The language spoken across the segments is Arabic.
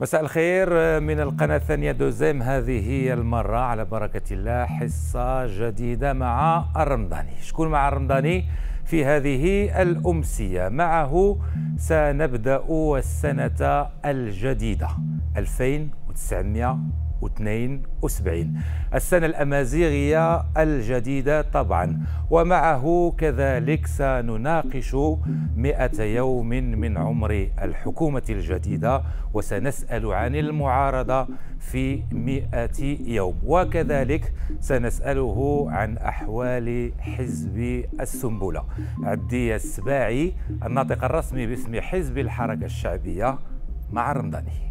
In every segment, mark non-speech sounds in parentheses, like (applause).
مساء الخير من القناة الثانية دوزيم هذه المرة على بركة الله حصة جديدة مع الرمضاني شكون مع الرمضاني في هذه الأمسية معه سنبدأ السنة الجديدة 2019 1972 السنة الأمازيغية الجديدة طبعا ومعه كذلك سنناقش 100 يوم من عمر الحكومة الجديدة وسنسأل عن المعارضة في 100 يوم وكذلك سنسأله عن أحوال حزب السنبلة عدي السباعي الناطق الرسمي باسم حزب الحركة الشعبية مع الرمضاني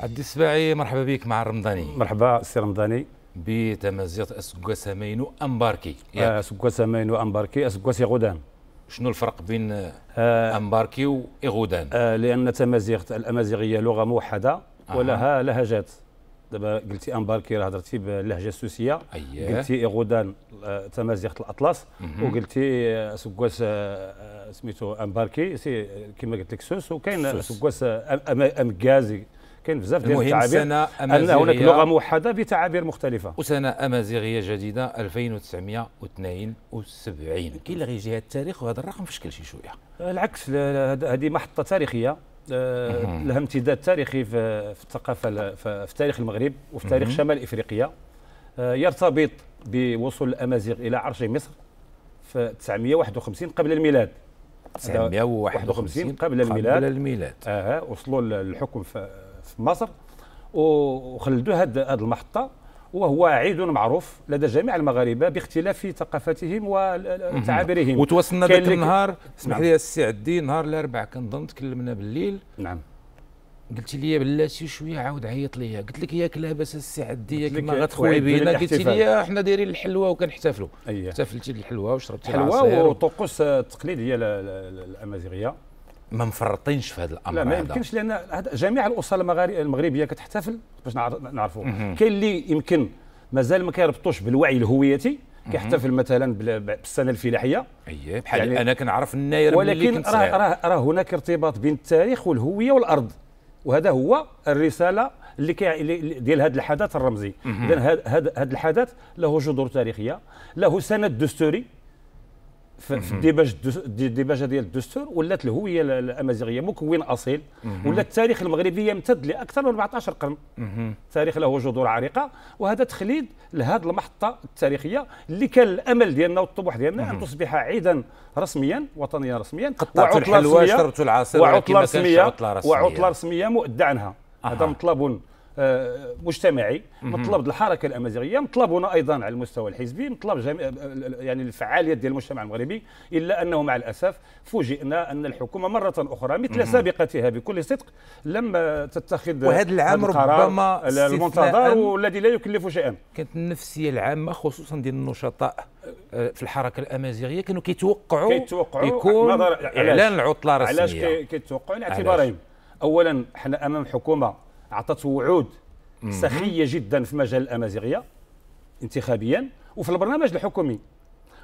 عبد السباعي مرحبا بك مع الرمضاني مرحبا سي رمضاني بتمازيغ اسكوا سامينو آه، امباركي اسكواس اسكوا سامينو امباركي اسكوا سي غودان شنو الفرق بين آه امباركي واغودان آه لان تمازيغ الامازيغيه لغه موحده ولها آه. لهجات دابا قلتي امباركي راه هضرتي باللهجه السوسيه أيه. قلتي اغودان آه، تمازيغ الاطلس وقلتي آه، سكواس سميتو امباركي سي كما قلت لك سوس وكاين سكواس امكازي أم كاين بزاف ديال التعابير ان هناك لغه موحده بتعابير مختلفه وسنه امازيغيه جديده 1972 كاين اللي هذا التاريخ وهذا الرقم في شكل شي شويه آه، العكس هذه محطه تاريخيه آه، لها امتداد تاريخي في الثقافه في تاريخ المغرب وفي تاريخ شمال افريقيا آه، يرتبط بوصول الامازيغ الى عرش مصر في 951 قبل الميلاد 951 قبل الميلاد قبل الميلاد اها وصلوا للحكم في في مصر وخلدوا هذه المحطه وهو عيد معروف لدى جميع المغاربه باختلاف ثقافتهم وتعابيرهم وتواصلنا ذاك النهار اسمح نعم. لي السي عدي نهار الاربعاء كنظن تكلمنا بالليل نعم قلت لي بلاتي شويه عاود عيط لي قلت لك ياك لاباس السي عدي ياك غتخوي بينا قلت لي آه، حنا دايرين الحلوه وكنحتفلوا احتفلتي بالحلوه وشربتي الحلوه وطقوس تقليديه الامازيغيه ما مفرطينش في هذا الامر لا ما يمكنش لان جميع الاسر المغربيه كتحتفل باش نعرفوا كاين اللي يمكن مازال ما كيربطوش بالوعي الهويتي كيحتفل مثلا بالسنه الفلاحيه اي بحال يعني انا كنعرف الناير ولكن راه راه را هناك ارتباط بين التاريخ والهويه والارض وهذا هو الرساله اللي كي ديال هذا الحدث الرمزي اذا هذا هذا الحدث له جذور تاريخيه له سند دستوري في الديباج الديباجه ديال الدستور ولات الهويه الامازيغيه مكون اصيل ولا التاريخ المغربي يمتد لاكثر من 14 قرن تاريخ له جذور عريقه وهذا تخليد لهذه المحطه التاريخيه اللي كان الامل ديالنا والطموح ديالنا ان تصبح عيدا رسميا وطنيا رسميا قطعت الحلوى شربت العصير وعطله رسميه وعطله رسميه مؤدى عنها هذا مطلب آه، مجتمعي مطلب الحركه الامازيغيه مطلبنا ايضا على المستوى الحزبي مطلب جميع آه، آه، يعني الفعاليات ديال المجتمع المغربي الا انه مع الاسف فوجئنا ان الحكومه مره اخرى مثل سابقتها بكل صدق لم تتخذ وهذا العام ربما المنتظر والذي لا يكلف شيئا كانت النفسيه العامه خصوصا ديال النشطاء في الحركه الامازيغيه كانوا كيتوقعوا كيتوقعوا يكون اعلان العطله رسميه علاش كيتوقعوا لاعتبارين اولا حنا امام حكومه اعطته وعود سخيه جدا في مجال الامازيغيه انتخابيا وفي البرنامج الحكومي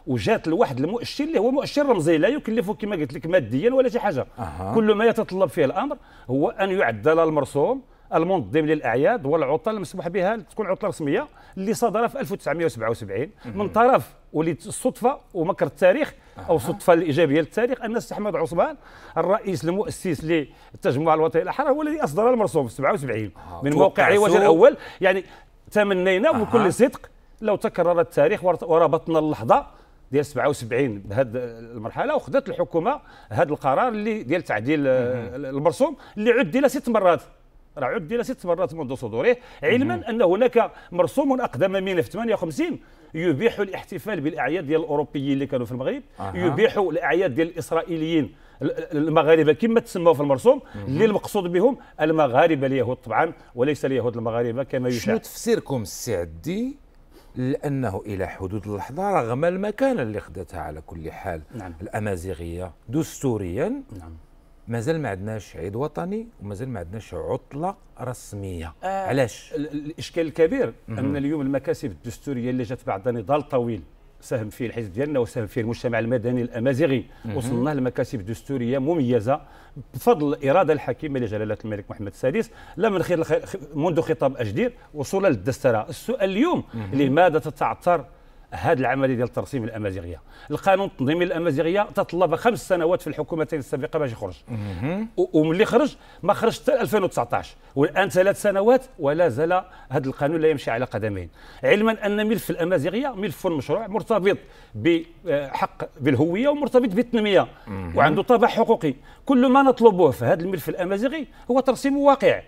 وجات لواحد المؤشر اللي هو مؤشر رمزي لا يكلفه كما قلت لك ماديا ولا شي حاجه أه. كل ما يتطلب فيه الامر هو ان يعدل المرسوم المنظم للاعياد والعطل المسموح بها تكون عطله رسميه اللي صدر في 1977 من طرف وليد الصدفه ومكر التاريخ او الصدفه الايجابيه للتاريخ ان السي احمد عثمان الرئيس المؤسس للتجمع الوطني الاحرار هو الذي اصدر المرسوم في 77 من موقع عوج أيوة الاول يعني تمنينا بكل صدق لو تكرر التاريخ وربطنا اللحظه ديال 77 بهذه المرحله وخذت الحكومه هذا القرار اللي ديال تعديل المرسوم اللي عدل ست مرات راه عدل ست مرات منذ صدوره علما ان هناك مرسوم اقدم من 58 يبيح الاحتفال بالاعياد ديال الاوروبيين اللي كانوا في المغرب أه. يبيح الاعياد ديال الاسرائيليين المغاربه كما تسموا في المرسوم اللي المقصود بهم المغاربه اليهود طبعا وليس اليهود المغاربه كما يشاع شنو تفسيركم السعدي لانه الى حدود اللحظه رغم المكانه اللي خدتها على كل حال نعم. الامازيغيه دستوريا نعم. مازال ما عندناش عيد وطني ومازال ما عندناش عطله رسميه آه علاش الاشكال الكبير ان اليوم المكاسب الدستوريه اللي جات بعد نضال طويل ساهم فيه الحزب ديالنا وساهم فيه المجتمع المدني الامازيغي وصلنا لمكاسب دستوريه مميزه بفضل الاراده الحكيمه لجلاله الملك محمد السادس لا من خير منذ خطاب اجدير وصولا للدسترة السؤال اليوم لماذا تتعثر هذه العمليه ديال ترسيم الامازيغيه القانون التنظيمي الامازيغيه تطلب خمس سنوات في الحكومتين السابقه باش يخرج وملي خرج ما خرج حتى 2019 والان ثلاث سنوات ولا زال هذا القانون لا يمشي على قدمين علما ان ملف الامازيغيه ملف مشروع مرتبط بحق بالهويه ومرتبط بالتنميه وعنده طابع حقوقي كل ما نطلبه في هذا الملف الامازيغي هو ترسيم واقع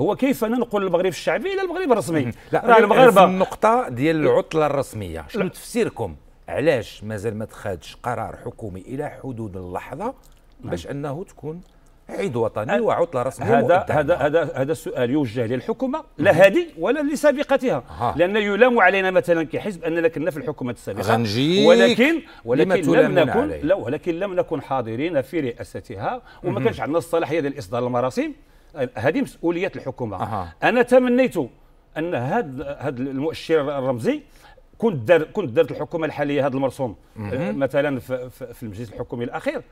هو كيف ننقل المغرب الشعبي الى المغرب الرسمي لا راه المغاربه النقطه ديال العطله الرسميه شنو تفسيركم علاش مازال ما تخادش قرار حكومي الى حدود اللحظه نعم. باش انه تكون عيد وطني أه، وعطله رسميه هذا هذا هذا هذا السؤال يوجه للحكومه لا هذه ولا لسابقتها لان يلام علينا مثلا كحزب اننا كنا في الحكومه السابقه ولكن ولكن لم نكن لا ولكن لم نكن حاضرين في رئاستها وما كانش عندنا الصلاحيه ديال اصدار المراسيم هذه مسؤوليه الحكومه أه. انا تمنيت ان هذا هذا المؤشر الرمزي كنت دار كنت دارت الحكومه الحاليه هذا المرسوم أه، مثلا في, في المجلس الحكومي الاخير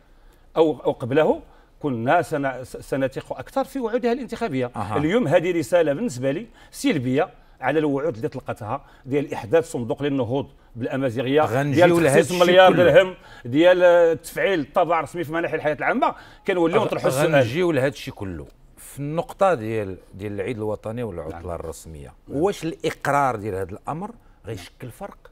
او او قبله كنا سنثق اكثر في وعودها الانتخابيه أه. اليوم هذه رساله بالنسبه لي سلبيه على الوعود اللي طلقتها ديال احداث صندوق للنهوض بالامازيغيه ديال تخصيص مليار درهم ديال تفعيل الطابع الرسمي في مناحي الحياه العامه كنوليو نطرحوا السؤال غنجيو لهذا الشيء كله في النقطة ديال ديال العيد الوطني والعطلة نعم. الرسمية نعم. واش الإقرار ديال هذا الأمر غيشكل نعم. فرق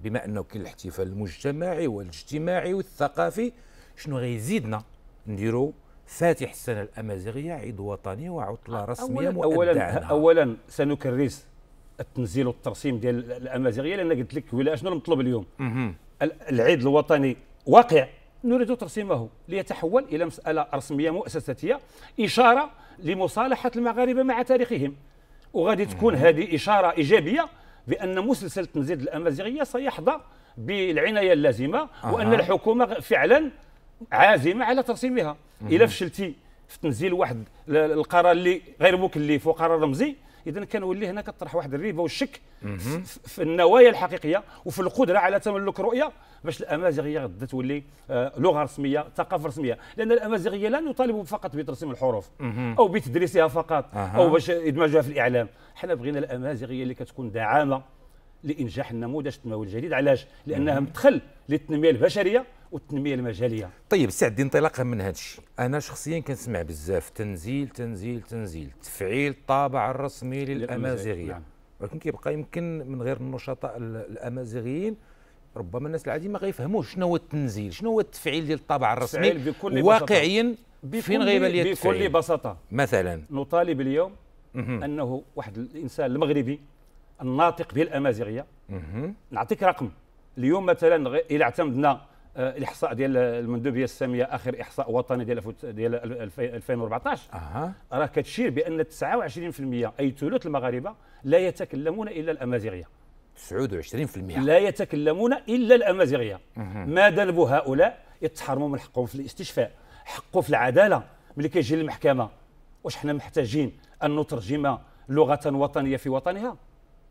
بما أنه كاين الاحتفال المجتمعي والاجتماعي والثقافي شنو غيزيدنا نديرو فاتح السنة الأمازيغية عيد وطني وعطلة رسمية أولا أولا, أولا سنكرس التنزيل والترسيم ديال الأمازيغية لأن قلت لك ولا شنو المطلوب اليوم مه. العيد الوطني واقع نريد ترسيمه ليتحول الى مساله رسميه مؤسساتيه اشاره لمصالحه المغاربه مع تاريخهم وغادي تكون هذه اشاره ايجابيه بان مسلسل التنزيل الامازيغيه سيحظى بالعنايه اللازمه وان الحكومه فعلا عازمه على ترسيمها الا فشلتي في تنزيل واحد القرار اللي غير مكلف وقرار رمزي اذا كنولي هنا كطرح واحد الريبه والشك في النوايا الحقيقيه وفي القدره على تملك رؤيه باش الامازيغيه غدا تولي آه، لغه رسميه ثقافه رسميه لان الامازيغيه لا نطالب فقط بترسيم الحروف او بتدريسها فقط او باش ادماجها في الاعلام حنا بغينا الامازيغيه اللي كتكون دعامه لانجاح النموذج التنموي الجديد علاش لانها مدخل للتنميه البشريه والتنميه المجاليه طيب سعد انطلاقا من هذا الشيء انا شخصيا كنسمع بزاف تنزيل تنزيل تنزيل تفعيل الطابع الرسمي للامازيغيه نعم. ولكن كيبقى يمكن من غير النشطاء الامازيغيين ربما الناس العاديين ما غيفهموش شنو هو التنزيل شنو هو التفعيل ديال الطابع الرسمي بكل واقعيا فين غيبه لي التفعيل بكل بساطه مثلا نطالب اليوم انه واحد الانسان المغربي الناطق بالامازيغيه نعطيك رقم اليوم مثلا الى اعتمدنا آه، الاحصاء ديال المندوبيه الساميه اخر احصاء وطني ديال ديال 2014 راه كتشير بان 29% اي ثلث المغاربه لا يتكلمون الا الامازيغيه 29% لا يتكلمون الا الامازيغيه ما ذنب هؤلاء يتحرموا من حقهم في الاستشفاء حقه في العداله ملي كيجي للمحكمه واش حنا محتاجين ان نترجم لغه وطنيه في وطنها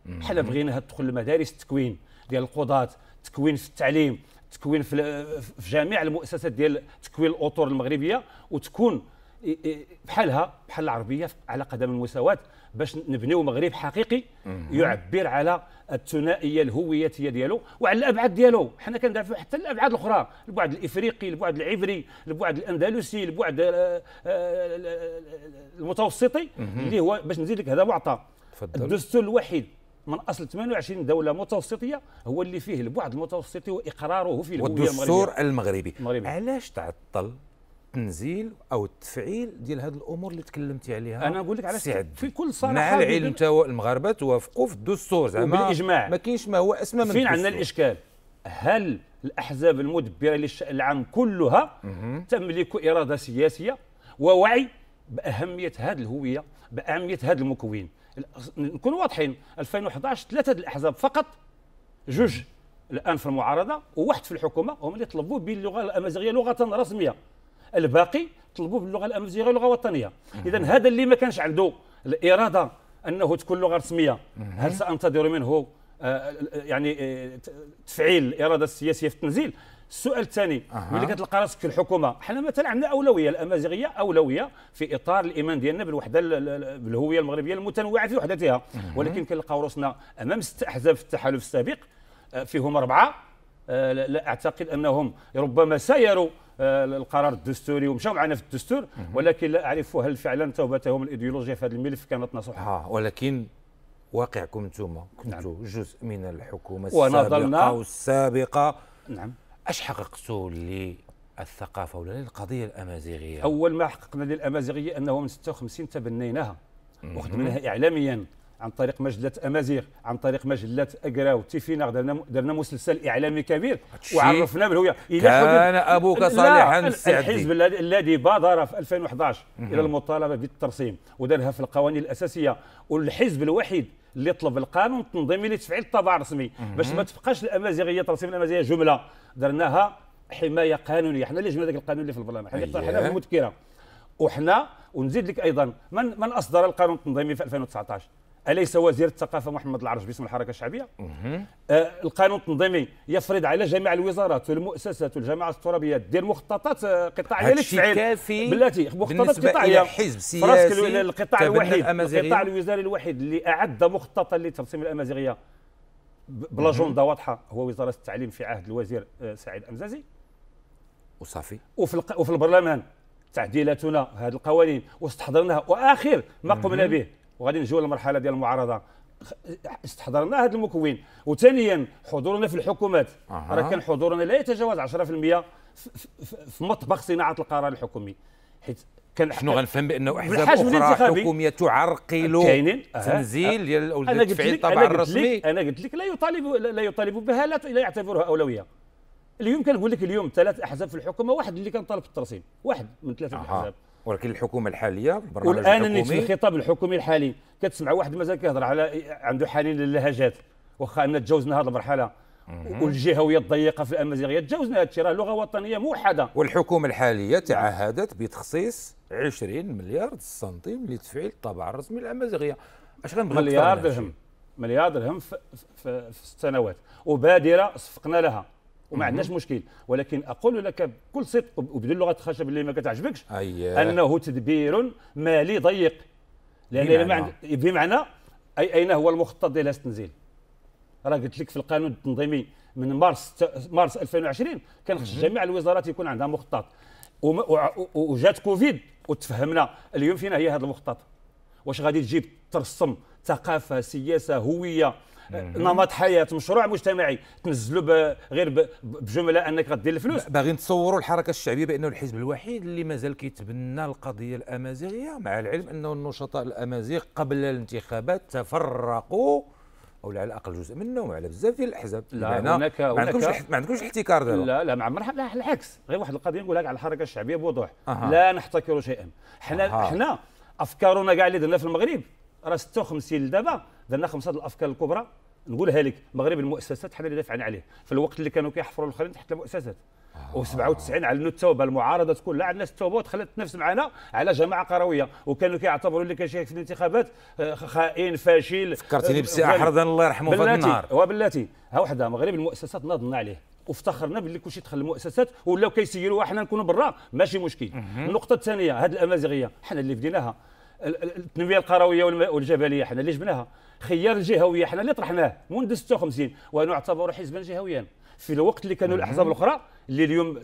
بحال بغينا تدخل المدارس التكوين ديال القضاة تكوين في التعليم تكوين في, في جميع المؤسسات ديال تكوين الاطر المغربيه وتكون بحالها بحال العربيه على قدم المساواه باش نبنيو مغرب حقيقي يعبر على الثنائيه الهويتيه ديالو وعلى الابعاد ديالو حنا كندافعوا حتى الابعاد الاخرى البعد الافريقي البعد العبري البعد الاندلسي البعد آه، المتوسطي اللي هو باش نزيد لك هذا معطى الدستور الوحيد من اصل 28 دوله متوسطيه هو اللي فيه البعد المتوسطي واقراره في الهويه المغربيه والدستور المغربي, المغربي. علاش تعطل تنزيل او التفعيل ديال هذه الامور اللي تكلمتي عليها انا نقول لك علاش في كل صراحه مع العلم تا المغاربه توافقوا في الدستور زعما بالاجماع ما كاينش ما هو اسمى من فين عندنا الاشكال هل الاحزاب المدبره للشان العام كلها تملك اراده سياسيه ووعي باهميه هذه الهويه باهميه هذا المكون نكون واضحين 2011 ثلاثه الاحزاب فقط جوج الان في المعارضه وواحد في الحكومه هما اللي طلبوا باللغه الامازيغيه لغه رسميه الباقي طلبوا باللغه الامازيغيه لغه وطنيه اذا هذا اللي ما كانش عنده الاراده انه تكون لغه رسميه هل سانتظر منه آه، يعني آه، تفعيل الاراده السياسيه في التنزيل السؤال الثاني أه. ملي كتلقى راسك في الحكومه حنا مثلا عندنا اولويه الامازيغيه اولويه في اطار الايمان ديالنا بالوحده بالهويه المغربيه المتنوعه في وحدتها أه. ولكن كنلقاو راسنا امام ست احزاب في التحالف السابق آه، فيهم اربعه آه، لا اعتقد انهم ربما سيروا آه، القرار الدستوري ومشاو معنا في الدستور ولكن لا اعرف هل فعلا توبتهم الايديولوجيه في هذا الملف كانت نصحه آه ولكن واقعكم انتم كنتم نعم. جزء من الحكومه السابقه والسابقه نعم ايش حققتوا للثقافه ولا للقضيه الامازيغيه؟ اول ما حققنا للامازيغيه انه من 56 تبنيناها وخدمناها اعلاميا عن طريق مجله امازيغ عن طريق مجله اقراو تيفينا درنا درنا مسلسل اعلامي كبير وعرفنا بالهويه كان ابوك صالحا الحزب الذي بادر في 2011 الى المطالبه بالترسيم ودارها في القوانين الاساسيه والحزب الوحيد اللي طلب القانون التنظيمي لتفعيل الطابع الرسمي باش ما تبقاش الامازيغيه ترسيم الامازيغيه جمله درناها حمايه قانونيه حنا اللي جبنا ذاك القانون اللي في البرلمان حنا اللي في المذكره وحنا ونزيد لك ايضا من من اصدر القانون التنظيمي في 2019 اليس وزير الثقافه محمد العرج باسم الحركه الشعبيه آه القانون التنظيمي يفرض على جميع الوزارات والمؤسسات والجماعات الترابيه دير مخططات أه، قطاعيه للتفعيل كافي بلاتي مخططات قطاعيه حزب سياسي القطاع الوحيد القطاع الوزاري الوحيد اللي اعد مخططا لترسيم الامازيغيه بلاجوندا واضحه هو وزاره التعليم في عهد الوزير أه، سعيد امزازي وصافي وفي وفي البرلمان تعديلاتنا هذه القوانين واستحضرناها واخر ما قمنا به وغادي نجيو للمرحله ديال المعارضه استحضرنا هذا المكون وثانيا حضورنا في الحكومات أه. راه كان حضورنا لا يتجاوز 10% في, مطبخ صناعه القرار الحكومي حيت كان شنو غنفهم بانه احزاب اخرى حكوميه تعرقل كاينين تنزيل ديال أه. انا قلت لك الطبع الرسمي انا قلت لك لا يطالب لا يطالب بها لا, لا يعتبرها اولويه اليوم كنقول لك اليوم ثلاث احزاب في الحكومه واحد اللي كان طالب الترسيم واحد من ثلاثه أه. الاحزاب ولكن الحكومه الحاليه البرنامج والان الحكومي في الخطاب الحكومي الحالي كتسمع واحد مازال كيهضر على عنده حنين للهجات واخا ان تجاوزنا هذه المرحله والجهويه الضيقه في الامازيغيه تجاوزنا هذا الشيء راه لغه وطنيه موحده والحكومه الحاليه تعهدت بتخصيص 20 مليار سنتيم لتفعيل الطابع الرسمي الامازيغيه اش غنبغي مليار درهم مليار درهم في, في, في السنوات وبادره صفقنا لها وما عندناش مشكل ولكن اقول لك بكل صدق وبدون لغه الخشب اللي ما كتعجبكش أيه. انه تدبير مالي ضيق لان بمعنى, بمعنى اي اين هو المخطط ديال هذا التنزيل راه قلت لك في القانون التنظيمي من مارس مارس 2020 كان جميع الوزارات يكون عندها مخطط وجات كوفيد وتفهمنا اليوم فينا هي هذا المخطط واش غادي تجيب ترسم ثقافه سياسه هويه نمط حياه مشروع مجتمعي تنزلوا غير بجمله انك غدير الفلوس باغيين نتصوروا الحركه الشعبيه بانه الحزب الوحيد اللي مازال كيتبنى القضيه الامازيغيه مع العلم انه النشطاء الامازيغ قبل الانتخابات تفرقوا او على الاقل جزء منهم على بزاف ديال الاحزاب لا هناك ما عندكمش ما عندكمش احتكار دابا لا لا معمر مرحبا العكس غير واحد القضيه نقول لك على الحركه الشعبيه بوضوح أه. لا نحتكر شيئا حنا أه. حنا افكارنا كاع اللي درنا في المغرب راه 56 لدابا درنا خمسه الافكار الكبرى نقولها لك المغرب المؤسسات حنا اللي دافعين عليه في الوقت اللي كانوا كيحفروا الاخرين تحت المؤسسات آه. و97 علنوا التوبه المعارضه تكون لا عندنا التوبه وتخلت تنافس معنا على جماعه قرويه وكانوا كيعتبروا اللي كيشارك في الانتخابات آه، خائن فاشل فكرتني آه، بسي احرد الله يرحمه في النهار وبلاتي ها وحده مغرب المؤسسات ناضنا عليه وافتخرنا باللي كلشي دخل المؤسسات ولاو كيسيروا حنا نكونوا برا ماشي مشكل النقطه الثانيه هذه الامازيغيه حنا اللي بديناها التنميه القرويه والجبليه حنا اللي جبناها خيار الجهويه حنا اللي طرحناه منذ 56 ونعتبر حزبا جهويا في الوقت اللي كانوا الاحزاب الاخرى اللي اليوم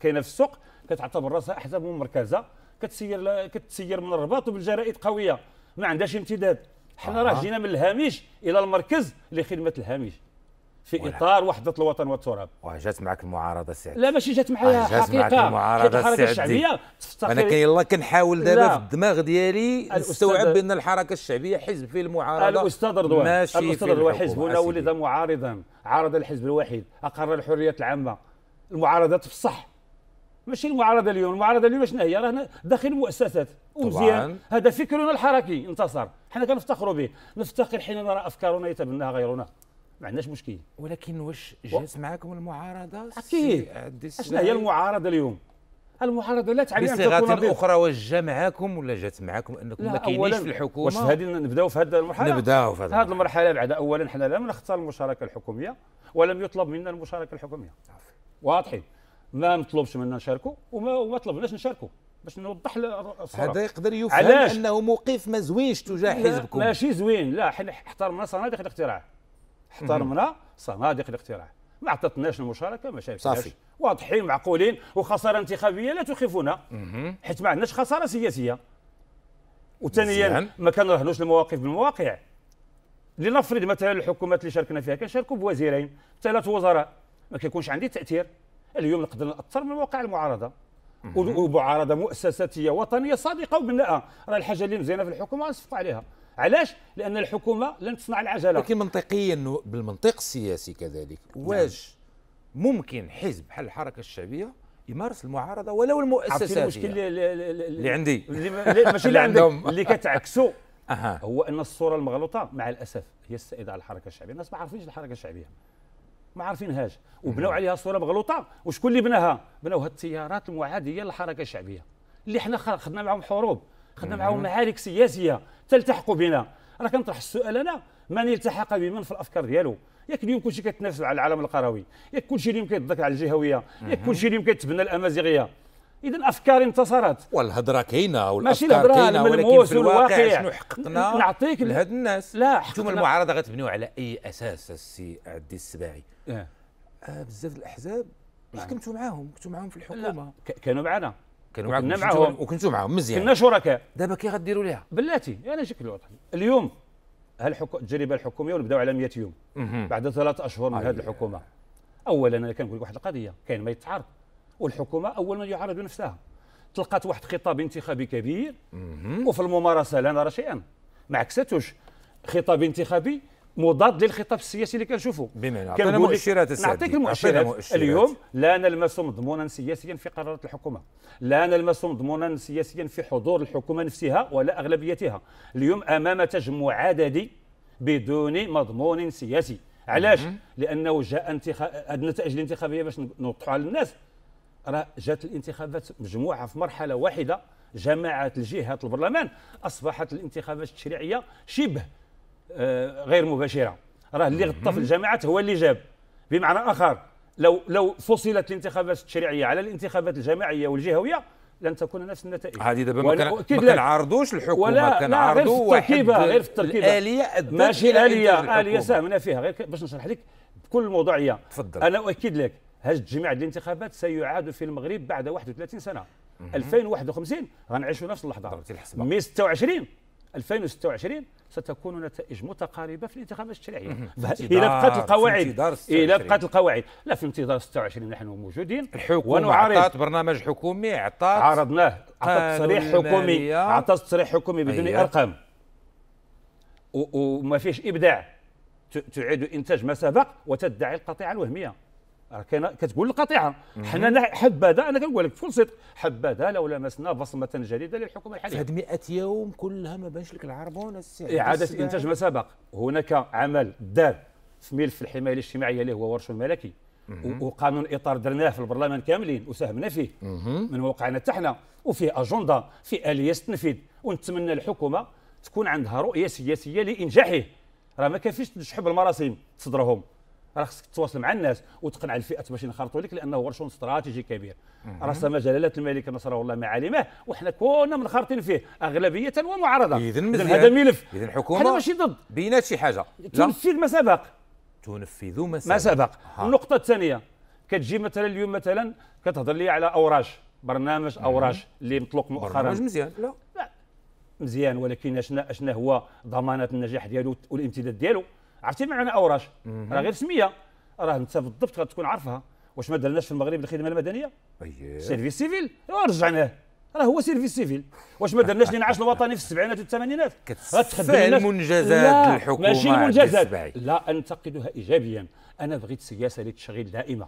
كاينه في السوق كتعتبر راسها احزاب ممركزه كتسير كتسير من الرباط وبالجرائد قويه ما عندهاش امتداد حنا راه جينا من الهامش الى المركز لخدمه الهامش في ولا. اطار وحده الوطن والتراب وجات معك المعارضه السعديه لا ماشي جات معايا آه، حقيقه معك المعارضه الحركه الشعبيه انا كاين الله كنحاول دابا في الدماغ ديالي نستوعب بان الحركه الشعبيه حزب فيه المعارضه الاستاذ رضوان ماشي الاستاذ رضوان حزبنا ولد معارضا عارض الحزب الوحيد اقر الحريات العامه المعارضه تفصح ماشي المعارضه اليوم المعارضه اليوم شنو هي راهنا داخل المؤسسات ومزيان هذا فكرنا الحركي انتصر حنا كنفتخروا به نفتخر حين نرى افكارنا يتبناها غيرنا ما عندناش مشكل ولكن واش جات معكم المعارضه اكيد شنو هي المعارضه اليوم المعارضه لا تكون بصيغه اخرى واش جا معاكم ولا جات معاكم انكم ما كاينينش في الحكومه واش هذه نبداو في هذه المرحله نبداو في هذه المرحله بعد اولا حنا لم نختار المشاركه الحكوميه ولم يطلب منا المشاركه الحكوميه واضحين ما مطلوبش منا نشاركوا وما, طلبناش نشاركوا باش نوضح الصوره هذا يقدر يفهم علاش؟ انه موقف ما زوينش تجاه حزبكم ماشي زوين لا حنا احترمنا صناديق الاقتراع احترمنا صناديق الاقتراع ما عطتناش المشاركه ما شافناش صافي واضحين معقولين وخساره انتخابيه لا تخيفنا حيت ما عندناش خساره سياسيه وثانيا ما كنرهنوش المواقف بالمواقع لنفرض مثلا الحكومات اللي شاركنا فيها كنشاركوا بوزيرين ثلاث وزراء ما كيكونش عندي تاثير اليوم نقدر ناثر من واقع المعارضه ومعارضه مؤسساتيه وطنيه صادقه وبناءه راه الحاجه اللي مزيانه في الحكومه نصفقوا عليها علاش لان الحكومه لن تصنع العجله لكن منطقيا بالمنطق السياسي كذلك نعم. واش نعم. ممكن حزب بحال الحركه الشعبيه يمارس المعارضه ولو المؤسسات المشكل اللي عندي اللي ماشي اللي (laughs) عندك اللي كتعكسوا (laughs) أه. هو ان الصوره المغلوطه مع الاسف هي السائده على الحركه الشعبيه الناس ما عارفينش الحركه الشعبيه ما عارفينهاش وبناو نعم. عليها صوره مغلوطه وشكون اللي بناها بناوها التيارات المعاديه للحركه الشعبيه اللي حنا خدنا معهم حروب خدنا معاهم معارك سياسيه تلتحقوا بنا راه كنطرح السؤال انا من التحق بمن في الافكار ديالو ياك اليوم كلشي كيتنافس على العالم القروي ياك كلشي اليوم كيتذكر على الجهويه ياك كلشي اليوم كيتبنى الامازيغيه اذا افكار انتصرت والهضره كاينه والافكار كاينه ولكن في الواقع, شنو حققنا نعطيك لهاد الناس لا حققنا المعارضه غتبنيو على اي اساس السي عدي السباعي إيه. آه بزاف الاحزاب نعم. حكمتوا معاهم كنتوا معاهم في الحكومه كانوا معنا كانوا كنا معاهم وكنتوا معاهم مزيان كنا شركاء دابا كي غديروا ليها بلاتي انا شكل الوطن اليوم هالحكومه التجربه الحكوميه ونبداو على 100 يوم بعد ثلاث اشهر من أيوة. هذه الحكومه اولا انا كنقول لك واحد القضيه كاين ما يتعرض والحكومه اول من يعارض نفسها تلقات واحد خطاب انتخابي كبير وفي الممارسه لا نرى شيئا ما عكستوش خطاب انتخابي مضاد للخطاب السياسي اللي بمعنى كان مؤشرات السياسيه نعطيك المؤشرات اليوم لا نلمس مضمونا سياسيا في قرارات الحكومه لا نلمس مضمونا سياسيا في حضور الحكومه نفسها ولا اغلبيتها اليوم امام تجمع عددي بدون مضمون سياسي علاش لانه جاء انتخاب النتائج الانتخابيه باش نوضحوا على الناس راه جات الانتخابات مجموعه في مرحله واحده جماعه الجهات البرلمان اصبحت الانتخابات التشريعيه شبه آه، غير مباشره راه اللي غطى في الجامعات هو اللي جاب بمعنى اخر لو لو فصلت الانتخابات التشريعيه على الانتخابات الجماعيه والجهويه لن تكون نفس النتائج هذه دابا ما كنعارضوش الحكومه ولا كنعارضوا التركيبه غير في التركيبه الاليه ماشي اليه اليه ساهمنا فيها غير باش نشرح لك بكل موضوعيه تفضل انا اؤكد لك هذا الجميع الانتخابات سيعاد في المغرب بعد 31 سنه 2051 غنعيشوا نفس اللحظه من 26 2026 ستكون نتائج متقاربه في الانتخابات التشريعيه الى بقت القواعد الى بقت القواعد لا في انتظار 26 نحن موجودين الحكومه عطات برنامج حكومي عطات عرضناه عطات تصريح حكومي عطات تصريح حكومي بدون أيه. ارقام وما فيش ابداع تعيد انتاج ما سبق وتدعي القطيعه الوهميه راه كاينه كتقول القطيعه حنا حبذا انا كنقول لك بكل صدق حبذا لو لمسنا بصمه جديده للحكومه الحاليه هاد 100 يوم كلها ما بانش لك العربون اعاده انتاج ما سبق هناك عمل دار في ملف الحمايه الاجتماعيه اللي هو ورش الملكي وقانون اطار درناه في البرلمان كاملين وساهمنا فيه من موقعنا حتى حنا وفيه اجنده في اليه تنفيذ ونتمنى الحكومه تكون عندها رؤيه سياسيه لانجاحه راه ما كافيش تشحب المراسيم تصدرهم راه خصك تتواصل مع الناس وتقنع الفئات باش ينخرطوا لك لانه ورشون استراتيجي كبير رسم جلاله الملك نصره الله معالمه وحنا كنا منخرطين فيه اغلبيه ومعارضه اذا هذا ملف اذا حكومه حنا ماشي ضد بينات شي حاجه تنفذ ما سبق تنفذ ما سبق ما سبق النقطه الثانيه كتجي مثلا اليوم مثلا كتهضر لي على اوراش برنامج اوراش اللي مطلق مؤخرا برنامج مزيان لا مزيان ولكن اشنا اشنا هو ضمانات النجاح ديالو والامتداد ديالو عرفتي معنى اورش راه غير سميه راه انت بالضبط غتكون عارفها واش ما درناش في المغرب الخدمه المدنيه أيه. سيرفيس سيفيل رجعناه راه هو سيرفيس سيفيل واش ما درناش الانعاش الوطني في السبعينات والثمانينات غتخدم المنجزات الحكومه ماشي المنجزات لا انتقدها ايجابيا انا بغيت سياسه للتشغيل دائمه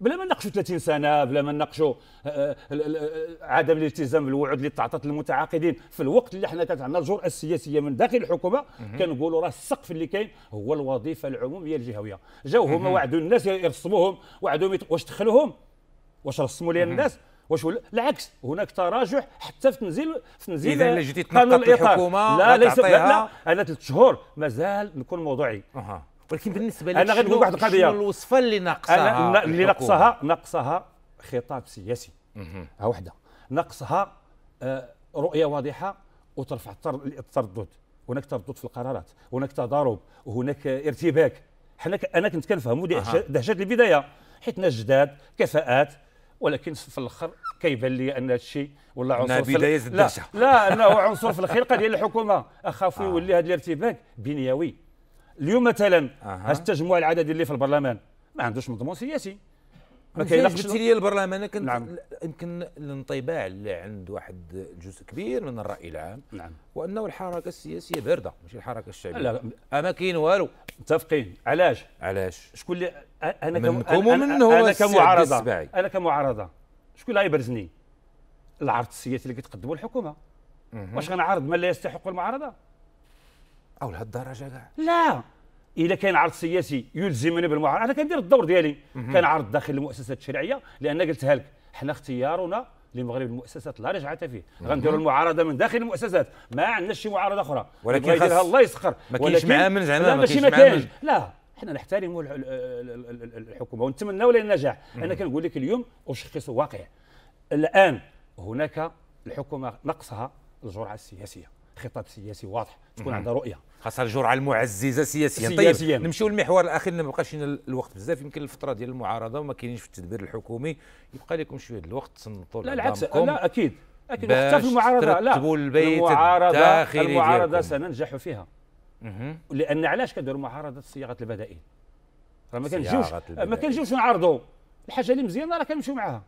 بلا ما نناقشوا 30 سنه بلا ما نناقشوا آه، آه، عدم الالتزام بالوعود اللي تعطات للمتعاقدين في الوقت اللي حنا كانت عندنا الجرأه السياسيه من داخل الحكومه كنقولوا راه السقف اللي كاين هو الوظيفه العموميه الجهويه جاو هما وعدوا الناس يرسموهم وعدوهم واش دخلوهم واش رسموا لي الناس واش العكس هناك تراجع حتى في تنزيل في تنزيل اذا جيتي تنقط الحكومه لا ليس لا, لا انا ثلاث شهور مازال نكون موضوعي أه. ولكن بالنسبه لي انا غنقول واحد القضيه شنو الوصفه اللي ناقصها أنا آه، اللي ناقصها ناقصها خطاب سياسي ها وحده ناقصها آه، رؤيه واضحه وترفع التردد هناك تردد في القرارات هناك تضارب وهناك ارتباك حنا انا كنت كنفهموا دهشه البدايه حيت ناس جداد كفاءات ولكن في الاخر كيبان لي ان هذا الشيء ولا عنصر في بدايه لا لا انه عنصر في الخلقه ديال الحكومه اخاف يولي آه. هذا الارتباك بنيوي اليوم مثلا أه. التجمع العددي اللي في البرلمان ما عندوش مضمون سياسي ما كاينش قلت لي البرلمان كنت نعم. يمكن الانطباع اللي عند واحد جزء كبير من الراي العام نعم وانه الحركه السياسيه بارده ماشي الحركه الشعبيه لا ما كاين والو متفقين علاش علاش شكون اللي انا كم ومن هو انا كمعارضه انا كمعارضه شكون اللي غيبرزني العرض السياسي اللي كتقدمه الحكومه واش غنعارض من لا يستحق المعارضه او لهالدرجه كاع لا اذا كان عرض سياسي يلزمني بالمعارضه انا كندير الدور ديالي كان عرض داخل المؤسسات الشرعيه لان قلتها لك حنا اختيارنا لمغرب المؤسسات لا رجعه فيه غنديروا المعارضه من داخل المؤسسات ما عندناش شي معارضه اخرى ولكن خاص الله يسخر ما كاينش معامل زعما ماشي ما كاينش لا حنا نحترم الحكومه ونتمناو لها النجاح انا كنقول لك اليوم اشخص واقع الان هناك الحكومه نقصها الجرعه السياسيه خطاب سياسي واضح تكون عندها رؤيه خاصها الجرعه المعززه سياسيا طيب، سياسيا طيب نمشيو للمحور الاخير ما بقاش الوقت بزاف يمكن الفتره ديال المعارضه وما كاينينش في التدبير الحكومي يبقى لكم شويه الوقت تنطوا لا العكس لا اكيد اكيد حتى في المعارضه لا المعارضه المعارضه سننجح فيها لان علاش كدير معارضه صياغه البدائل راه ما كنجيوش ما كنجيوش نعارضوا الحاجه اللي مزيانه راه كنمشيو معاها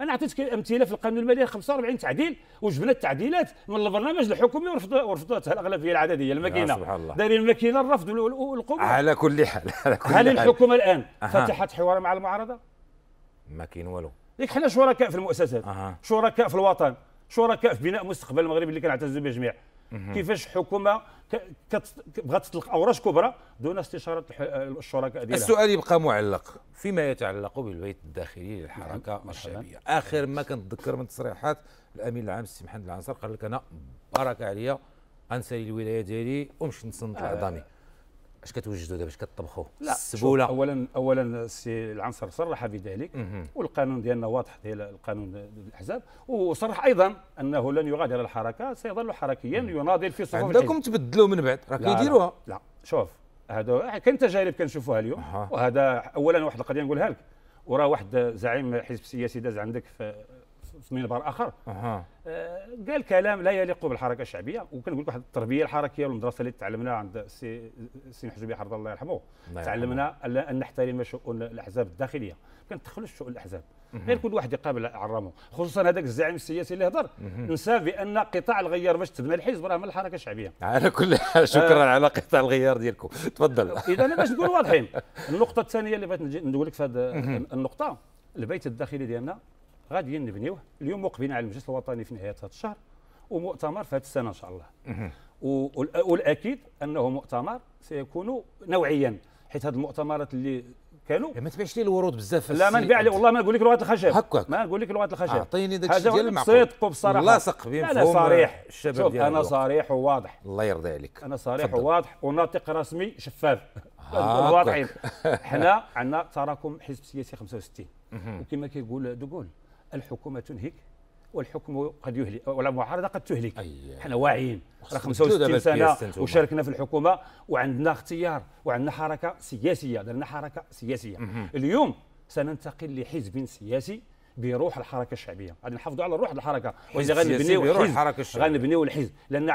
انا عطيتك امثله في القانون المالي 45 تعديل وجبنا التعديلات من البرنامج الحكومي ورفضتها الاغلبيه العدديه الماكينه دايرين الماكينه الرفض والقبول على كل حال (laughs) على كل هل الحكومه الان أه. فتحت حوار مع المعارضه؟ ما كاين والو لك حنا شركاء في المؤسسات أه. شركاء في الوطن شركاء في بناء مستقبل المغرب اللي كنعتز به جميع كيفاش الحكومه بغات تطلق اوراش كبرى دون استشاره الشركاء ديالها السؤال يبقى معلق فيما يتعلق بالبيت الداخلي للحركه نعم، الشعبيه اخر ما كنتذكر من تصريحات الامين العام السي محمد العنصر قال لك انا بركه عليا غنسالي الولايه ديالي ومشي نصنت آه. العظامي آه. اش كتوجدوا دابا اش كتطبخوا لا شوف. اولا اولا السي العنصر صرح بذلك والقانون ديالنا واضح ديال القانون الاحزاب وصرح ايضا انه لن يغادر الحركه سيظل حركيا يناضل في صفوف عندكم تبدلوا من بعد راه كيديروها لا, لا شوف هذا كاين تجارب كنشوفوها اليوم أه. وهذا اولا واحد القضيه نقولها لك وراه واحد زعيم حزب سياسي داز عندك في في منبر اخر أه. قال كلام لا يليق بالحركه الشعبيه وكنقول لك واحد التربيه الحركيه والمدرسه اللي تعلمنا عند السي السي حجبي حرض الله يرحمه تعلمنا ان نحترم شؤون الاحزاب الداخليه ما كندخلوش في شؤون الاحزاب غير كل واحد يقابل عرامه خصوصا هذاك الزعيم السياسي اللي هضر نسى بان قطاع الغيار باش تبنى الحزب راه من الحركه الشعبيه على كل حال شكرا آه على قطاع الغيار ديالكم تفضل اذا انا باش نكون واضحين (laughs) النقطه الثانيه اللي بغيت نقول لك في هذه النقطه البيت الداخلي ديالنا غاديين نبنيوه اليوم موقفين على المجلس الوطني في نهايه هذا الشهر ومؤتمر في هذه السنه ان شاء الله والاكيد انه مؤتمر سيكون نوعيا حيت هذه المؤتمرات اللي كانوا إيه، ما تبيعش لي الورود بزاف لا ما نبيع لي والله ما نقول لك لغه الخشب هكاك ما نقول لك لغه الخشب اعطيني داك الشيء ديال المعقول صدق وبصراحه لاصق لا انا صريح الشباب ديالي انا صريح وواضح الله يرضي عليك انا صريح وواضح وناطق رسمي شفاف واضحين (laughs) حنا عندنا تراكم حزب سياسي 65 وكما كيقول دوغول الحكومه تنهك والحكم قد يهلك والمعارضه قد تهلك حنا واعيين راه 65 سنه وشاركنا في الحكومه وعندنا اختيار وعندنا حركه سياسيه درنا حركه سياسيه اليوم سننتقل لحزب سياسي بروح الحركه الشعبيه غادي نحافظوا على روح الحركه واذا غنبنيو بروح الحركه الشعبيه غنبنيو الحزب لان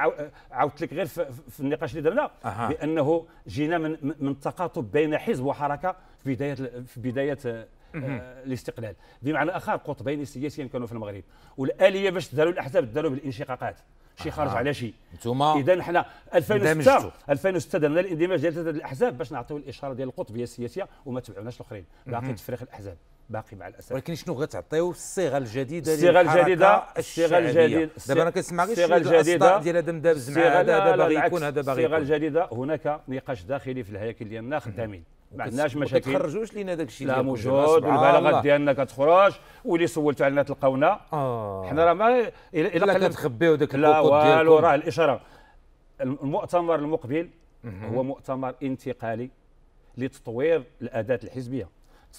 عاودت لك غير في, في النقاش اللي درنا أه. بانه جينا من من تقاطب بين حزب وحركه في بدايه في بدايه آه، الاستقلال بمعنى اخر قطبين سياسيين كانوا في المغرب والاليه باش داروا الاحزاب داروا بالانشقاقات شي خارج على شي نتوما اذا حنا 2006 2006 درنا الاندماج ديال الاحزاب باش نعطيو الاشاره ديال القطبيه السياسيه وما تبعوناش الاخرين باقي تفريق الاحزاب باقي مع الاسف ولكن شنو غتعطيو الصيغه الجديده الصيغه الجديده الصيغه الجديده دابا انا كنسمع غير الصيغه الجديده ديال هذا مداب الزمعه هذا باغي يكون هذا باغي الصيغه الجديده هناك نقاش داخلي في الهياكل ديالنا خدامين ما عندناش مشاكل ما تخرجوش لينا داك الشيء لا موجود والبلاغات ديالنا كتخرج واللي سولتوا علينا تلقاونا آه. حنا راه ما الا قلنا كتخبيو داك لا والو راه الاشاره المؤتمر المقبل هو مؤتمر انتقالي لتطوير الاداه الحزبيه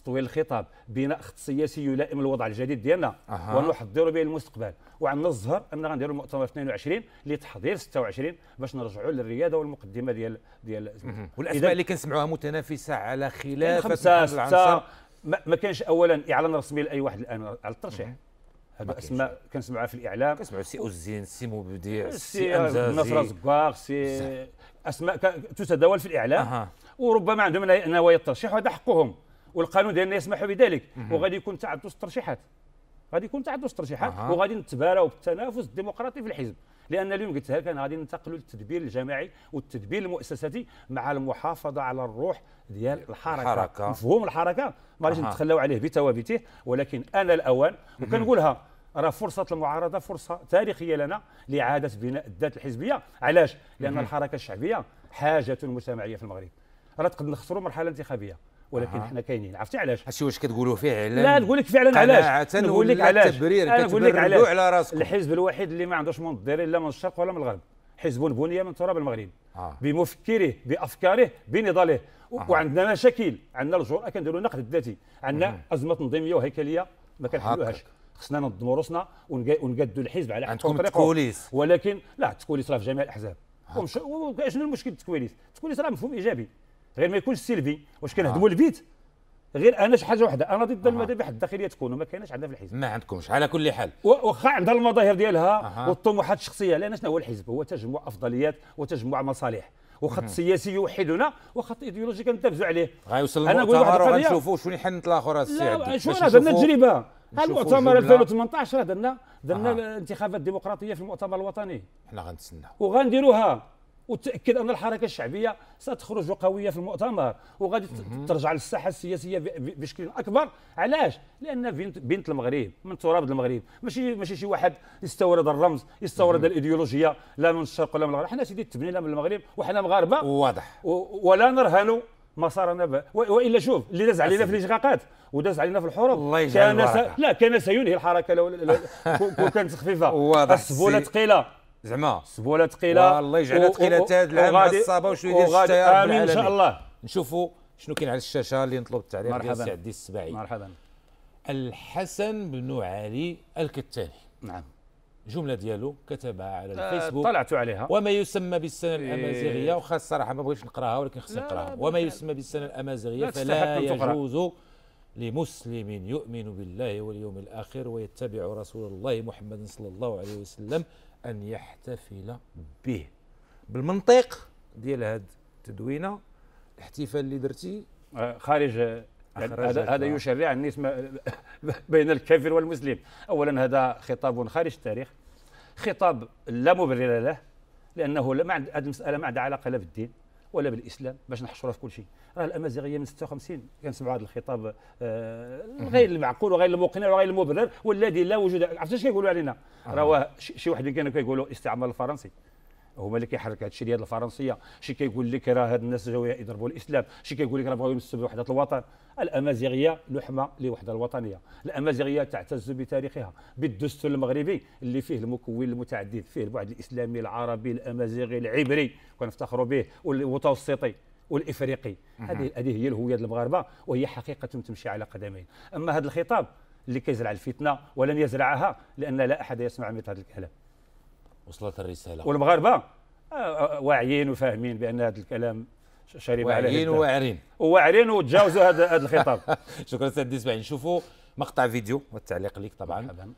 تطويل الخطاب بناء خط سياسي يلائم الوضع الجديد ديالنا أه. ونحضر به المستقبل وعندنا الزهر ان غنديروا المؤتمر 22 لتحضير 26 باش نرجعوا للرياده والمقدمه ديال ديال والاسماء اللي كنسمعوها متنافسه على خلاف خمسه سته ما, ما كانش اولا اعلان رسمي لاي واحد الان على الترشيح هذا اسماء كنسمعوها في الاعلام كنسمعوا سي اوزين سي مبدع سي نصر زكار سي اسماء تتداول في الاعلام أه. وربما عندهم نوايا الترشيح وهذا حقهم والقانون ديالنا يسمح بذلك وغادي يكون تعدد الترشيحات غادي يكون تعدد الترشيحات آه. وغادي نتباراو بالتنافس الديمقراطي في الحزب لان اليوم قلتها لك انا غادي ننتقلوا للتدبير الجماعي والتدبير المؤسساتي مع المحافظه على الروح ديال الحركه, الحركة. مفهوم الحركه ما غاديش آه. نتخلاو عليه بتوابته ولكن انا الاوان وكنقولها راه فرصه المعارضه فرصه تاريخيه لنا لاعاده بناء الذات الحزبيه علاش لان الحركه الشعبيه حاجه مجتمعيه في المغرب راه تقدر نخسروا مرحله انتخابيه ولكن آه. حنا كاينين عرفتي علاش هادشي واش كتقولوا فعلا لا نقول لك فعلا علاش نقول لك علاش التبرير لك على راسكم الحزب الوحيد اللي ما عندوش منظرين لا من الشرق ولا من الغرب حزب بني من تراب المغرب آه. بمفكره بافكاره بنضاله آه. وعندنا مشاكل عندنا الجرأه كنديروا النقد الذاتي عندنا آه. ازمه تنظيميه وهيكليه ما كنحلوهاش خصنا ننظموا روسنا ونقدوا الحزب على حق الطريق ولكن لا التكوليس راه في جميع الاحزاب شنو المشكل التكوليس؟ التكوليس راه مفهوم ايجابي غير ما يكونش سيلفي واش كنهدموا آه. البيت غير انا شي حاجه واحده انا ضد آه. المذابح الداخليه تكون وما كاينش عندنا في الحزب ما عندكمش على كل حال واخا عندها المظاهر ديالها أه. والطموحات الشخصيه لان شنو هو الحزب هو تجمع افضليات وتجمع مصالح وخط سياسي يوحدنا وخط ايديولوجي كنتفزوا عليه غيوصل المؤتمر وغنشوفوا شنو يحنت الاخر السي لا شنو راه درنا تجربه المؤتمر 2018 درنا درنا آه. الانتخابات الديمقراطيه في المؤتمر الوطني حنا غنتسناو وغنديروها وتاكد ان الحركه الشعبيه ستخرج قويه في المؤتمر وغادي ترجع للساحه السياسيه بشكل اكبر علاش لان بنت بنت المغرب من تراب المغرب ماشي ماشي شي واحد استورد الرمز استورد الايديولوجيه لا من الشرق ولا من الغرب حنا سيدي تبنينا من المغرب وحنا مغاربه واضح ولا نرهن مسارنا ب... والا شوف اللي داز علينا في الاشقاقات وداز علينا في الحروب الله يجعل كان س... لا كان سينهي الحركه لو كانت خفيفه (laughs) السبوله ثقيله زعما سبوله ثقيله والله يجعلها ثقيله حتى هذا العام الصابه وشويه ديال الشتاء امين ان شاء الله نشوفوا شنو كاين على الشاشه اللي نطلب التعليق مرحبا ديال سعدي السباعي مرحبا الحسن بن علي الكتاني نعم الجمله ديالو كتبها على آه، الفيسبوك طلعت عليها وما يسمى بالسنه إيه. الامازيغيه وخاص الصراحه ما بغيتش نقراها ولكن خصني نقراها وما يسمى بالسنه الامازيغيه فلا يجوز لمسلم يؤمن بالله واليوم الاخر ويتبع رسول الله محمد صلى الله عليه وسلم ان يحتفل به بالمنطق ديال هاد التدوينه الاحتفال اللي درتي آه، خارج هذا هذا يشرع النسمة (laughs) بين الكافر والمسلم اولا هذا خطاب خارج التاريخ خطاب لا مبرر له لانه ما هذه المساله ما عندها علاقه لا بالدين ولا بالاسلام باش نحشرها في كل شيء راه الامازيغيه من 56 كنسمعوا هذا الخطاب آه، غير المعقول وغير المقنع وغير المبرر والذي لا وجود عرفت اش كيقولوا علينا آه. راه شي واحد كانوا كيقولوا استعمار الفرنسي هما اللي كيحرك هذا الشيء ديال الفرنسيه شي كيقول لك راه هاد الناس جاوا يضربوا الاسلام شي كيقول لك راه بغاو يمسوا بوحده الوطن الامازيغيه لحمه لوحده الوطنيه الامازيغيه تعتز بتاريخها بالدستور المغربي اللي فيه المكون المتعدد فيه البعد الاسلامي العربي الامازيغي العبري كنفتخروا به والمتوسطي والافريقي هذه هذه هي الهويه المغاربه وهي حقيقه تمشي على قدمين اما هذا الخطاب اللي كيزرع الفتنه ولن يزرعها لان لا احد يسمع مثل هذا الكلام وصلت الرساله والمغاربه آه، آه، واعيين وفاهمين بان هذا الكلام شريب عليه واعيين وواعرين وواعرين وتجاوزوا هذا الخطاب (laughs) شكرا سيد الاسماعيل نشوفوا مقطع فيديو والتعليق ليك طبعا مرحبا.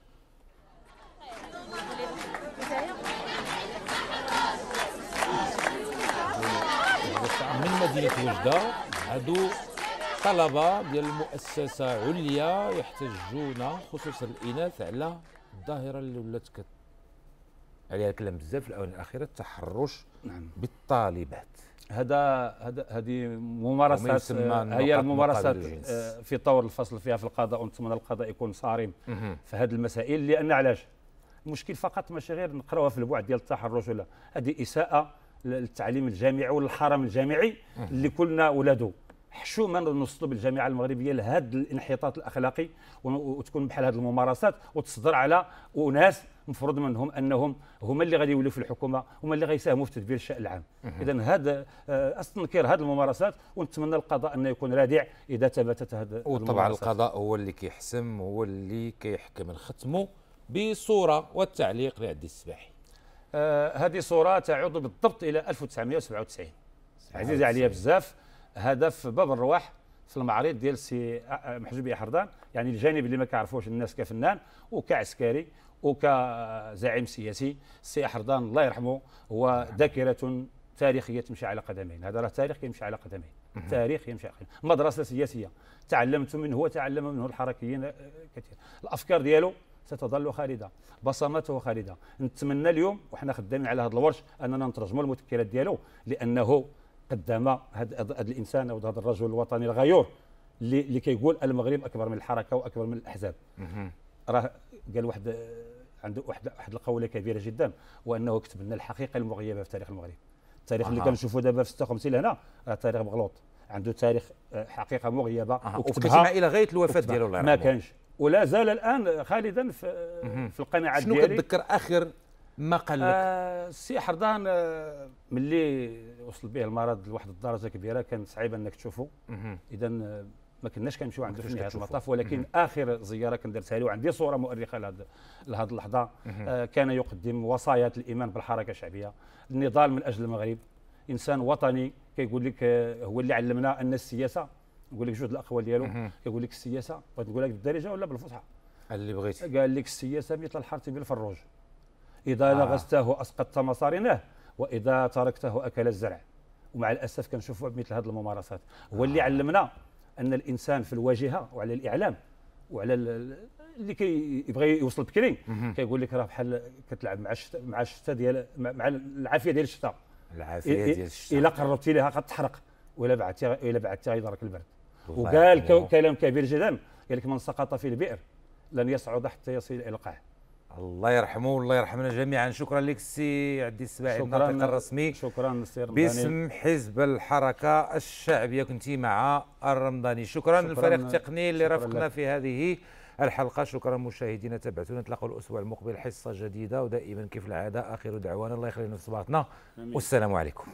من مدينه وجده هادو طلبه ديال المؤسسه عليا يحتجون خصوصا الاناث على الظاهره اللي ولات كت عليها الكلام بزاف في الاونه الاخيره التحرش نعم. بالطالبات هذا هذا هذه ممارسات آه، هي الممارسات آه، في طور الفصل فيها في القضاء ونتمنى القضاء يكون صارم في هذه المسائل لان علاش المشكل فقط ماشي غير نقراوها في البعد ديال التحرش ولا هذه اساءه للتعليم الجامعي والحرم الجامعي اللي كلنا ولاده حشوما نوصلوا بالجامعه المغربيه لهذا الانحطاط الاخلاقي وتكون بحال هذه الممارسات وتصدر على اناس مفروض منهم انهم هما اللي غادي يولوا في الحكومه هما اللي غيساهموا في تدبير الشان العام اذا هذا استنكر هذه الممارسات ونتمنى القضاء انه يكون رادع اذا ثبتت هذه وطبعا القضاء هو اللي كيحسم هو اللي كيحكم نختموا بصوره والتعليق لعدي السباحي آه هذه صوره تعود بالضبط الى 1997 عزيزه عليا بزاف هذا في باب الرواح في المعرض ديال سي آه، آه، محجوب حردان يعني الجانب اللي ما كيعرفوش الناس كفنان وكعسكري وكزعيم سياسي السي حرضان الله يرحمه هو نعم. ذاكره تاريخيه تمشي على قدمين هذا راه تاريخ يمشي على قدمين تاريخ يمشي على قدمين مدرسه سياسيه تعلمت منه وتعلم منه الحركيين آه، كثير الافكار ديالو ستظل خالده بصمته خالده نتمنى اليوم وحنا خدامين على هذا الورش اننا نترجموا المذكرات ديالو لانه قدم هذا الانسان او هذا الرجل الوطني الغيور اللي كيقول المغرب اكبر من الحركه واكبر من الاحزاب راه قال واحد آه، عنده واحد واحد القوله كبيره جدا وانه كتب لنا الحقيقه المغيبه في تاريخ المغرب التاريخ أه. اللي كنشوفوا دابا في 56 هنا راه تاريخ مغلوط عنده تاريخ آه، حقيقه مغيبه أه. وكتبها الى غايه الوفاه ديالو الله ما كانش ولا زال الان خالدا في, مه. في القناعه شنو ديالي شنو كتذكر اخر ما قال لك السي آه حردان آه ملي وصل به المرض لواحد الدرجه كبيره كان صعيب انك تشوفه اذا ما كناش كنمشيو عنده في نهايه المطاف ولكن مم. اخر زياره كندرتها له وعندي صوره مؤرخه لهذه اللحظه آه كان يقدم وصايا الايمان بالحركه الشعبيه النضال من اجل المغرب انسان وطني كيقول لك آه، هو اللي علمنا ان السياسه يقول لك جوج الاقوال ديالو كيقول لك السياسه بغيت نقول لك بالدارجه ولا بالفصحى اللي بغيتي قال لك السياسه مثل الحرث بالفروج اذا آه. لغسته اسقطت مصارناه واذا تركته اكل الزرع ومع الاسف كنشوفوا مثل هذه الممارسات هو اللي آه. علمنا ان الانسان في الواجهه وعلى الاعلام وعلى اللي كيبغي كي يوصل بكري كيقول لك راه بحال كتلعب مع الشتاء مع الشتاء ديال مع العافيه ديال الشتاء العافيه ديال الشتاء الا قربتي لها غتحرق ولا بعتي الا بعتي غيضرك البرد وقال كلام كبير جدا قال لك من سقط في البئر لن يصعد حتى يصل الى القاع الله يرحمه والله يرحمنا جميعا شكرا لك سي عدي السباعي الناطق الرسمي شكرا رمضاني باسم حزب الحركه الشعبيه كنت مع الرمضاني شكرا, للفريق التقني اللي رافقنا في هذه الحلقه شكرا مشاهدينا تابعتونا نتلاقوا الاسبوع المقبل حصه جديده ودائما كيف العاده اخر دعوانا الله يخلينا في صباحنا والسلام عليكم